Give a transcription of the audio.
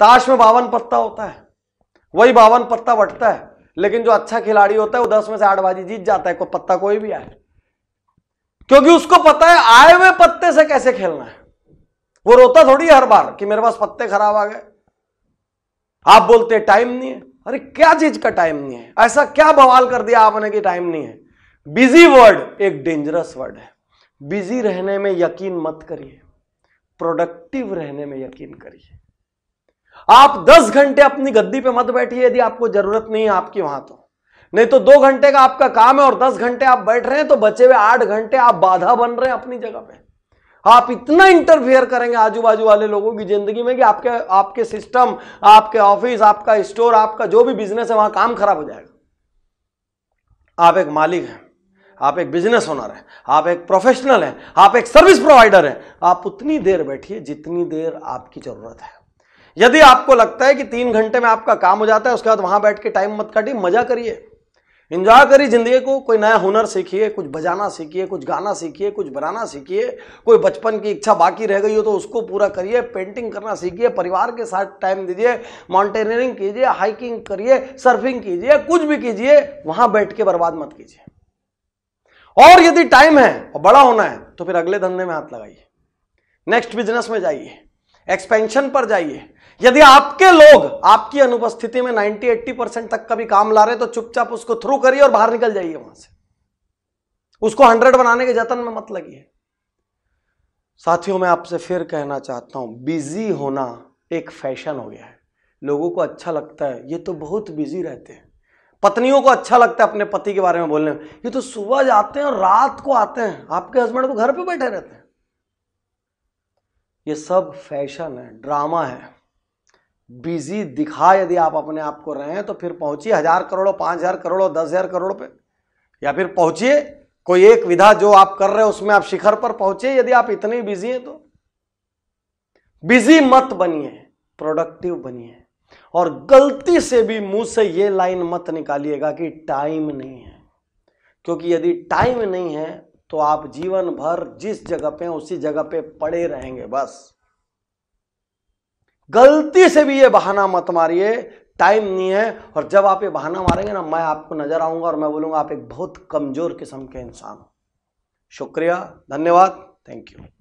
ताश में बावन पत्ता होता है वही बावन पत्ता बटता है लेकिन जो अच्छा खिलाड़ी होता है वो दस में से आठ बाजी जीत जाता है कोई पत्ता कोई भी आए क्योंकि उसको पता है आए हुए पत्ते से कैसे खेलना है वो रोता थोड़ी हर बार कि मेरे पास पत्ते खराब आ गए आप बोलते टाइम नहीं है अरे क्या चीज का टाइम नहीं है ऐसा क्या बवाल कर दिया आपने कि टाइम नहीं है बिजी वर्ड एक डेंजरस वर्ड है बिजी रहने में यकीन मत करिए प्रोडक्टिव रहने में यकीन करिए आप 10 घंटे अपनी गद्दी पे मत बैठिए यदि आपको जरूरत नहीं है आपकी वहां तो नहीं तो दो घंटे का आपका काम है और दस घंटे आप बैठ रहे हैं तो बचे हुए आठ घंटे आप बाधा बन रहे हैं अपनी जगह पे आप इतना इंटरफेयर करेंगे आजू बाजू वाले लोगों की जिंदगी में कि आपके आपके सिस्टम आपके ऑफिस आपका स्टोर आपका जो भी बिजनेस है वहां काम खराब हो जाएगा आप एक मालिक हैं आप एक बिजनेस ओनर हैं आप एक प्रोफेशनल हैं आप एक सर्विस प्रोवाइडर हैं आप उतनी देर बैठिए जितनी देर आपकी जरूरत है यदि आपको लगता है कि तीन घंटे में आपका काम हो जाता है उसके बाद वहां बैठ के टाइम मत काटिए मजा करिए इंजॉय करिए जिंदगी को कोई नया हुनर सीखिए कुछ बजाना सीखिए कुछ गाना सीखिए कुछ बनाना सीखिए कोई बचपन की इच्छा बाकी रह गई हो तो उसको पूरा करिए पेंटिंग करना सीखिए परिवार के साथ टाइम दीजिए माउंटेनियरिंग कीजिए हाइकिंग करिए सर्फिंग कीजिए कुछ भी कीजिए वहां बैठ के बर्बाद मत कीजिए और यदि टाइम है और बड़ा होना है तो फिर अगले धंधे में हाथ लगाइए नेक्स्ट बिजनेस में जाइए एक्सपेंशन पर जाइए यदि आपके लोग आपकी अनुपस्थिति में 90-80 परसेंट तक का भी काम ला रहे तो चुपचाप उसको थ्रू करिए और बाहर निकल जाइए वहां से उसको 100 बनाने के जतन में मत लगिए साथियों मैं आपसे फिर कहना चाहता हूं बिजी होना एक फैशन हो गया है लोगों को अच्छा लगता है ये तो बहुत बिजी रहते हैं पत्नियों को अच्छा लगता है अपने पति के बारे में बोलने में ये तो सुबह जाते हैं और रात को आते हैं आपके हस्बैंड तो घर पे बैठे रहते हैं ये सब फैशन है ड्रामा है बिजी दिखा यदि आप अपने आप को रहे हैं तो फिर पहुंचिए हजार करोड़ों पांच हजार करोड़ों दस हजार करोड़ पे या फिर पहुंचिए कोई एक विधा जो आप कर रहे हो उसमें आप शिखर पर पहुंचे यदि आप इतने बिजी हैं तो बिजी मत बनिए प्रोडक्टिव बनिए और गलती से भी मुंह से यह लाइन मत निकालिएगा कि टाइम नहीं है क्योंकि यदि टाइम नहीं है तो आप जीवन भर जिस जगह पे उसी जगह पे पड़े रहेंगे बस गलती से भी ये बहाना मत मारिए टाइम नहीं है और जब आप ये बहाना मारेंगे ना मैं आपको नजर आऊंगा और मैं बोलूंगा आप एक बहुत कमजोर किस्म के इंसान हो शुक्रिया धन्यवाद थैंक यू